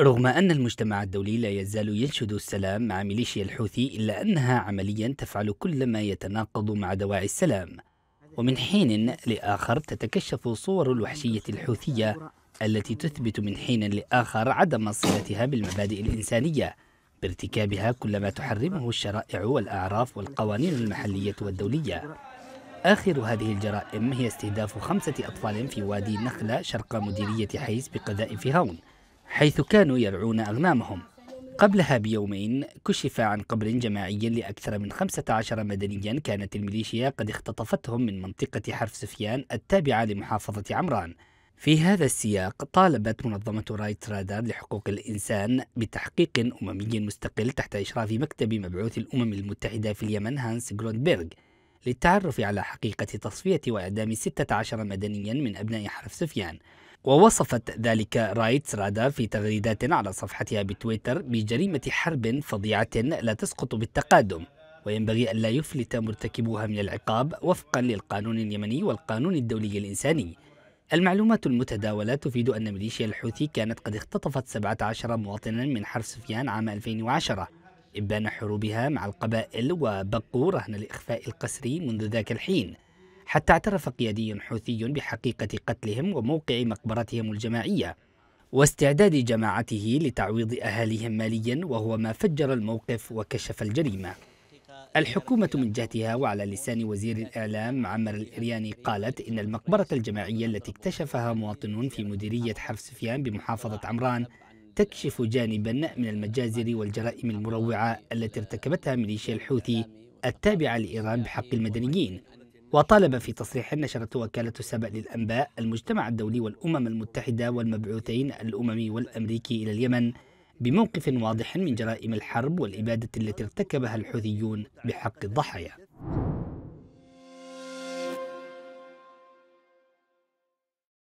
رغم أن المجتمع الدولي لا يزال ينشد السلام مع ميليشيا الحوثي إلا أنها عمليا تفعل كل ما يتناقض مع دواعي السلام ومن حين لآخر تتكشف صور الوحشية الحوثية التي تثبت من حين لآخر عدم صلتها بالمبادئ الإنسانية بارتكابها كل ما تحرمه الشرائع والأعراف والقوانين المحلية والدولية آخر هذه الجرائم هي استهداف خمسة أطفال في وادي نخلة شرق مديرية حيس بقذائف هون حيث كانوا يرعون أغنامهم قبلها بيومين كشف عن قبر جماعي لأكثر من 15 مدنيا كانت الميليشيا قد اختطفتهم من منطقة حرف سفيان التابعة لمحافظة عمران في هذا السياق طالبت منظمة رايت رادار لحقوق الإنسان بتحقيق أممي مستقل تحت إشراف مكتب مبعوث الأمم المتحدة في اليمن هانس جرونبرغ للتعرف على حقيقة تصفية وإعدام 16 مدنيا من أبناء حرف سفيان ووصفت ذلك رايتس رادا في تغريدات على صفحتها بتويتر بجريمة حرب فظيعة لا تسقط بالتقادم وينبغي ألا يفلت مرتكبوها من العقاب وفقا للقانون اليمني والقانون الدولي الإنساني المعلومات المتداولة تفيد أن ميليشيا الحوثي كانت قد اختطفت 17 مواطنا من حرب سفيان عام 2010 إبان حروبها مع القبائل وبقوا رهن الإخفاء القسري منذ ذاك الحين حتى اعترف قيادي حوثي بحقيقة قتلهم وموقع مقبرتهم الجماعية واستعداد جماعته لتعويض أهاليهم ماليا وهو ما فجر الموقف وكشف الجريمة الحكومة من جهتها وعلى لسان وزير الإعلام عمر الإرياني قالت إن المقبرة الجماعية التي اكتشفها مواطنون في مديرية حرف سفيان بمحافظة عمران تكشف جانبا من المجازر والجرائم المروعة التي ارتكبتها ميليشيا الحوثي التابعة لإيران بحق المدنيين وطالب في تصريح نشرته وكالة سبأ للأنباء المجتمع الدولي والأمم المتحدة والمبعوثين الأممي والأمريكي إلى اليمن بموقف واضح من جرائم الحرب والإبادة التي ارتكبها الحوثيون بحق الضحايا